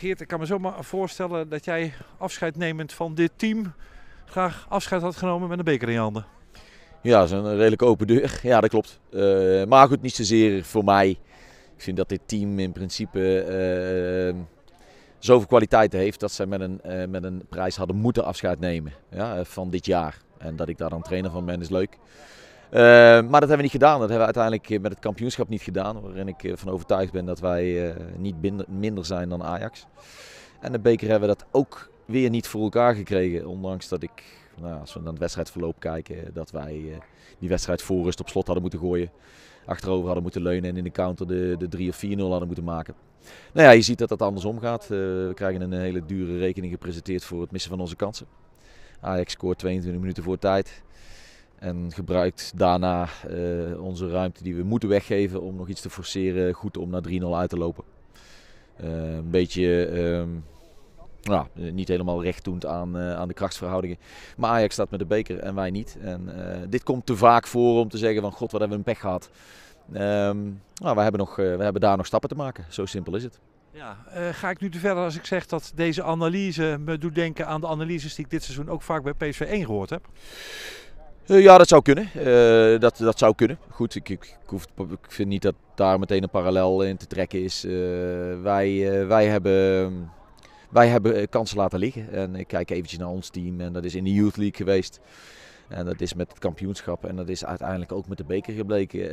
Geert, ik kan me zomaar voorstellen dat jij afscheidnemend van dit team graag afscheid had genomen met een beker in je handen. Ja, dat is een redelijk open deur. Ja, dat klopt. Eh, maar goed, niet zozeer voor mij. Ik vind dat dit team in principe uh, zoveel kwaliteiten heeft dat ze met een, eh, met een prijs hadden moeten afscheid nemen ja, van dit jaar. En dat ik daar dan trainer van ben is leuk. Eh, maar dat hebben we niet gedaan. Dat hebben we uiteindelijk eh, met het kampioenschap niet gedaan. Waarin ik eh, van overtuigd ben dat wij niet minder zijn dan Ajax. En de beker hebben we dat ook weer niet voor elkaar gekregen. Ondanks dat ik, nou, als we naar het wedstrijdverloop kijken, dat wij die wedstrijd voor rust op slot hadden moeten gooien. Achterover hadden moeten leunen en in de counter de, de 3 of 4-0 hadden moeten maken. Nou ja, je ziet dat dat andersom gaat. we krijgen een hele dure rekening gepresenteerd voor het missen van onze kansen. Ajax scoort 22 minuten voor tijd. En gebruikt daarna eh, onze ruimte die we moeten weggeven om nog iets te forceren. Goed om naar 3-0 uit te lopen. Eh, een beetje ehm, eh, niet helemaal rechtdoend aan, aan de krachtsverhoudingen. Maar Ajax staat met de beker en wij niet. En dit komt te vaak voor om te zeggen van god wat hebben we een pech gehad. Ehm, nou, we, hebben nog, we hebben daar nog stappen te maken. Zo simpel is het. Ja, ga ik nu te verder als ik zeg dat deze analyse me doet denken aan de analyses die ik dit seizoen ook vaak bij PSV 1 gehoord heb? Eh, ja, dat zou kunnen. Eh, dat, dat zou kunnen. Goed, ik, ik, hoef, ik, vind niet dat daar meteen een parallel in te trekken is. Eh, wij, wij hebben wij hebben kansen laten liggen. En ik kijk eventjes naar ons team. En dat is in de Youth League geweest. En dat is met het kampioenschap en dat is uiteindelijk ook met de beker gebleken. Eh,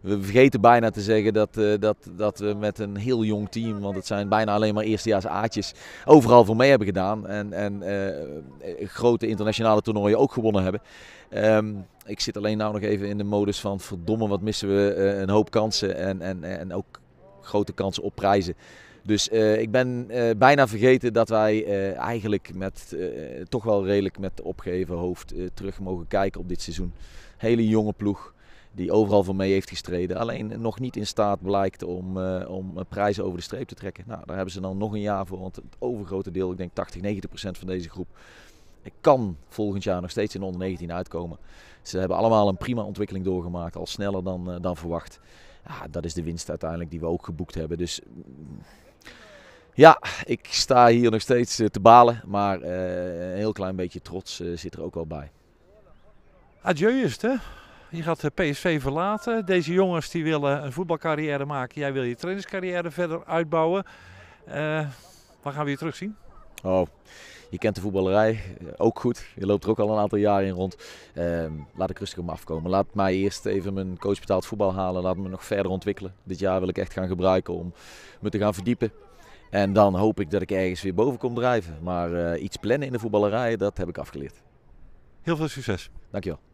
we vergeten bijna te zeggen dat, eh, dat, dat we met een heel jong team, want het zijn bijna alleen maar eerstejaars aatjes, overal voor mee hebben gedaan. En, en eh, grote internationale toernooien ook gewonnen hebben. Ehm, ik zit alleen nou nog even in de modus van verdomme wat missen we een hoop kansen en, en, en ook grote kansen op prijzen. Dus eh, ik ben eh, bijna vergeten dat wij eh, eigenlijk met, toch wel redelijk met opgeheven hoofd terug mogen kijken op dit seizoen. Hele jonge ploeg die overal voor mee heeft gestreden. Alleen nog niet in staat blijkt om, om prijzen over de streep te trekken. Nou, daar hebben ze dan nog een jaar voor, want het overgrote deel, ik denk 80, 90 procent van deze groep, kan volgend jaar nog steeds in onder 19 uitkomen. Ze hebben allemaal een prima ontwikkeling doorgemaakt, al sneller dan, dan verwacht. Ja, dat is de winst uiteindelijk die we ook geboekt hebben. Dus mm, ja, ik sta hier nog steeds eh, te balen, maar eh, een heel klein beetje trots eh, zit er ook wel bij. Adieu is hè? Je gaat PSV verlaten. Deze jongens die willen een voetbalcarrière maken. Jij wil je trainerscarrière verder uitbouwen. Uh, waar gaan we je terugzien? Oh, je kent de voetballerij ook goed. Je loopt er ook al een aantal jaar in rond. Ehm, laat ik rustig om afkomen. Laat mij eerst even mijn coach betaald voetbal halen. Laat me nog verder ontwikkelen. Dit jaar wil ik echt gaan gebruiken om me te gaan verdiepen. En dan hoop ik dat ik ergens weer boven kom drijven. Maar eh, iets plannen in de voetballerij, dat heb ik afgeleerd. Heel veel succes. Dankjewel.